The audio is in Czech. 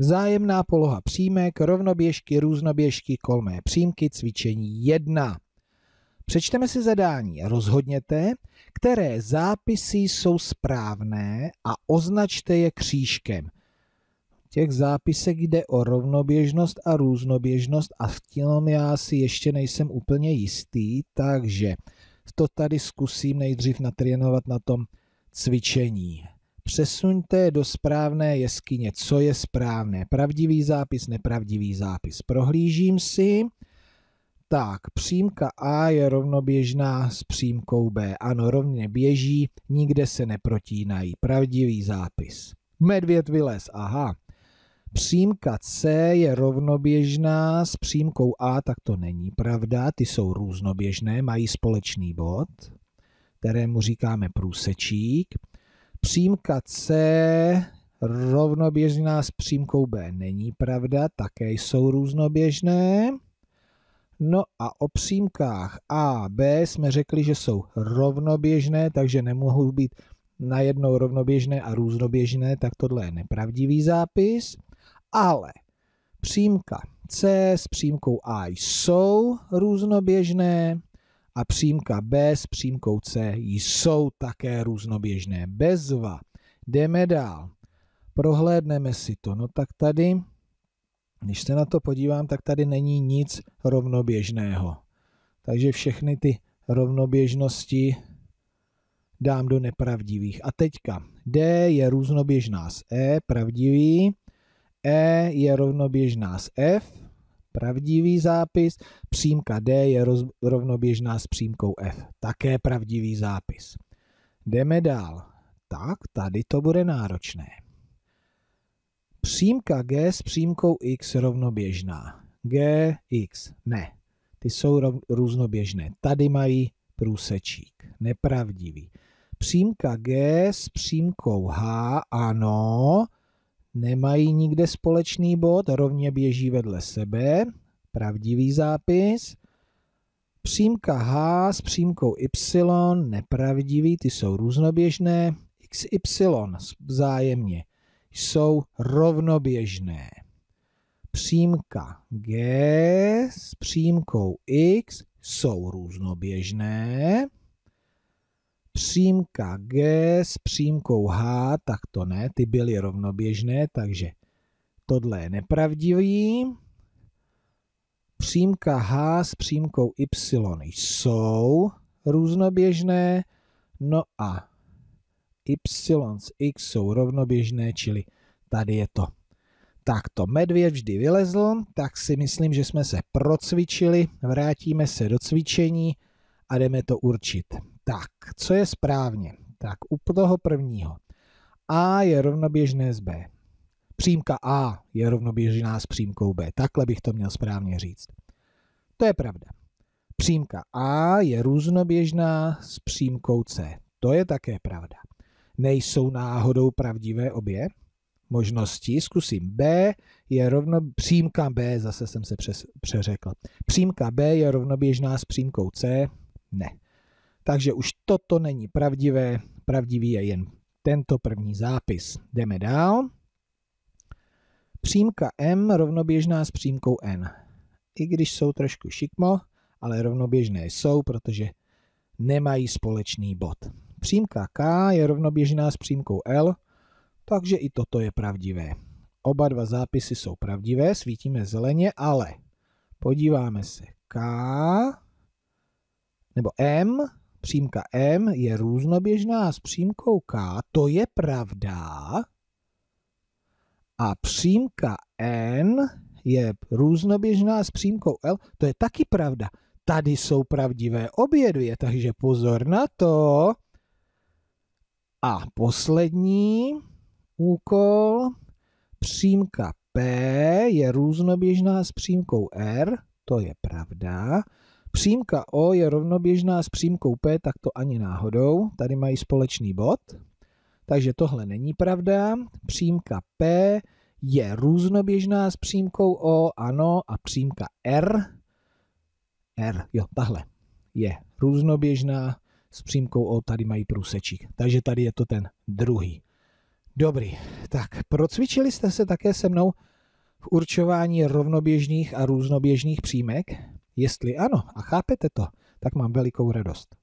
Vzájemná poloha přímek, rovnoběžky, různoběžky, kolmé přímky, cvičení 1. Přečteme si zadání rozhodněte, které zápisy jsou správné a označte je křížkem. V těch zápisek jde o rovnoběžnost a různoběžnost a v těm já si ještě nejsem úplně jistý, takže to tady zkusím nejdřív natrénovat na tom cvičení přesuňte do správné jeskyně. Co je správné? Pravdivý zápis, nepravdivý zápis. Prohlížím si. Tak, přímka A je rovnoběžná s přímkou B. Ano, rovně běží, nikde se neprotínají. Pravdivý zápis. Medvěd vylez, aha. Přímka C je rovnoběžná s přímkou A, tak to není pravda, ty jsou různoběžné, mají společný bod, kterému říkáme průsečík. Přímka C rovnoběžná s přímkou B není pravda, také jsou různoběžné. No a o přímkách A, B jsme řekli, že jsou rovnoběžné, takže nemohou být najednou rovnoběžné a různoběžné, tak tohle je nepravdivý zápis. Ale přímka C s přímkou A jsou různoběžné, a přímka B s přímkou C jsou také různoběžné. Bezva. Jdeme dál. Prohlédneme si to. No tak tady, když se na to podívám, tak tady není nic rovnoběžného. Takže všechny ty rovnoběžnosti dám do nepravdivých. A teďka D je různoběžná s E, pravdivý. E je rovnoběžná s F, pravdivý zápis, přímka D je roz, rovnoběžná s přímkou F, také pravdivý zápis. Jdeme dál. Tak, tady to bude náročné. Přímka G s přímkou X rovnoběžná. G, X, ne. Ty jsou rov, různoběžné. Tady mají průsečík. Nepravdivý. Přímka G s přímkou H, ano nemají nikde společný bod, rovně běží vedle sebe, pravdivý zápis. Přímka H s přímkou Y, nepravdivý, ty jsou různoběžné. XY vzájemně jsou rovnoběžné. Přímka G s přímkou X jsou různoběžné přímka G s přímkou H, tak to ne, ty byly rovnoběžné, takže tohle je nepravdivý. Přímka H s přímkou Y jsou různoběžné, no a Y s X jsou rovnoběžné, čili tady je to. Tak to medvěd vždy vylezl, tak si myslím, že jsme se procvičili, vrátíme se do cvičení a jdeme to určit. Tak, co je správně? Tak u toho prvního. A je rovnoběžné s B. Přímka A je rovnoběžná s přímkou B. Takhle bych to měl správně říct. To je pravda. Přímka A je různoběžná s přímkou C. To je také pravda. Nejsou náhodou pravdivé obě možnosti. Zkusím B je rovno, přímka B, zase jsem se přes, přeřekl. Přímka B je rovnoběžná s přímkou C? Ne takže už toto není pravdivé, pravdivý je jen tento první zápis. Jdeme dál. Přímka M rovnoběžná s přímkou N. I když jsou trošku šikmo, ale rovnoběžné jsou, protože nemají společný bod. Přímka K je rovnoběžná s přímkou L, takže i toto je pravdivé. Oba dva zápisy jsou pravdivé, svítíme zeleně, ale podíváme se. K nebo M Přímka M je různoběžná s přímkou K, to je pravda. A přímka N je různoběžná s přímkou L, to je taky pravda. Tady jsou pravdivé obě dvě, takže pozor na to. A poslední úkol, přímka P je různoběžná s přímkou R, to je pravda. Přímka O je rovnoběžná s přímkou P, tak to ani náhodou. Tady mají společný bod. Takže tohle není pravda. Přímka P je různoběžná s přímkou O, ano, a přímka R, R, jo, tahle, je různoběžná s přímkou O, tady mají průsečík. Takže tady je to ten druhý. Dobrý, tak procvičili jste se také se mnou v určování rovnoběžných a různoběžných přímek? Jestli ano a chápete to, tak mám velikou radost.